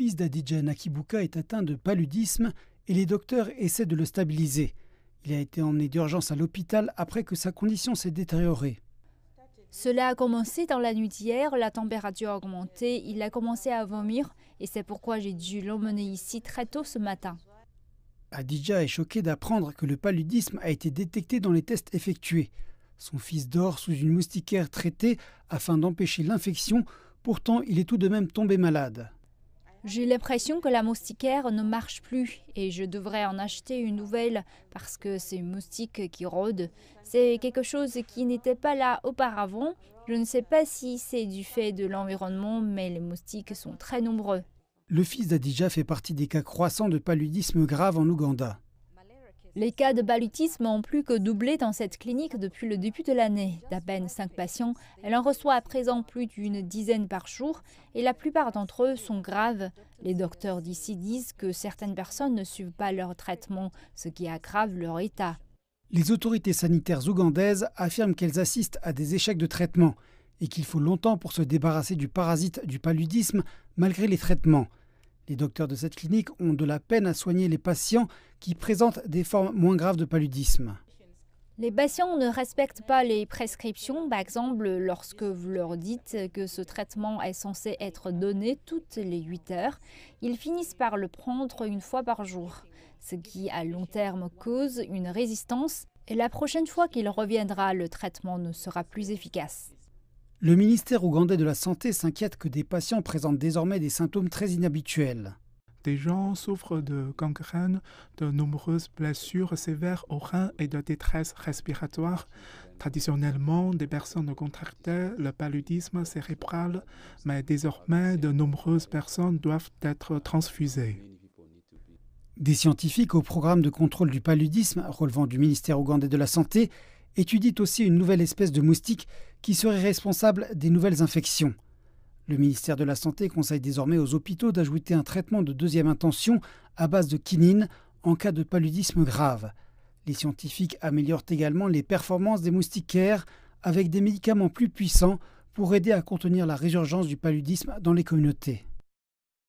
fils d'Adija Nakibuka est atteint de paludisme et les docteurs essaient de le stabiliser. Il a été emmené d'urgence à l'hôpital après que sa condition s'est détériorée. Cela a commencé dans la nuit d'hier, la température a augmenté, il a commencé à vomir et c'est pourquoi j'ai dû l'emmener ici très tôt ce matin. Adija est choquée d'apprendre que le paludisme a été détecté dans les tests effectués. Son fils dort sous une moustiquaire traitée afin d'empêcher l'infection, pourtant il est tout de même tombé malade. J'ai l'impression que la moustiquaire ne marche plus et je devrais en acheter une nouvelle parce que c'est une moustique qui rôde. c'est quelque chose qui n'était pas là auparavant. Je ne sais pas si c'est du fait de l'environnement, mais les moustiques sont très nombreux. Le fils d'Adija fait partie des cas croissants de paludisme grave en Ouganda. Les cas de paludisme ont plus que doublé dans cette clinique depuis le début de l'année. D'à peine 5 patients, elle en reçoit à présent plus d'une dizaine par jour et la plupart d'entre eux sont graves. Les docteurs d'ici disent que certaines personnes ne suivent pas leur traitement, ce qui aggrave leur état. Les autorités sanitaires ougandaises affirment qu'elles assistent à des échecs de traitement et qu'il faut longtemps pour se débarrasser du parasite du paludisme malgré les traitements. Les docteurs de cette clinique ont de la peine à soigner les patients qui présentent des formes moins graves de paludisme. Les patients ne respectent pas les prescriptions, par exemple lorsque vous leur dites que ce traitement est censé être donné toutes les 8 heures, ils finissent par le prendre une fois par jour, ce qui à long terme cause une résistance et la prochaine fois qu'il reviendra, le traitement ne sera plus efficace. Le ministère ougandais de la Santé s'inquiète que des patients présentent désormais des symptômes très inhabituels. Des gens souffrent de gangrène, de nombreuses blessures sévères aux reins et de détresse respiratoire. Traditionnellement, des personnes contractaient le paludisme cérébral, mais désormais, de nombreuses personnes doivent être transfusées. Des scientifiques au programme de contrôle du paludisme, relevant du ministère ougandais de la Santé, étudient aussi une nouvelle espèce de moustique qui seraient responsables des nouvelles infections. Le ministère de la Santé conseille désormais aux hôpitaux d'ajouter un traitement de deuxième intention à base de quinine en cas de paludisme grave. Les scientifiques améliorent également les performances des moustiquaires avec des médicaments plus puissants pour aider à contenir la résurgence du paludisme dans les communautés.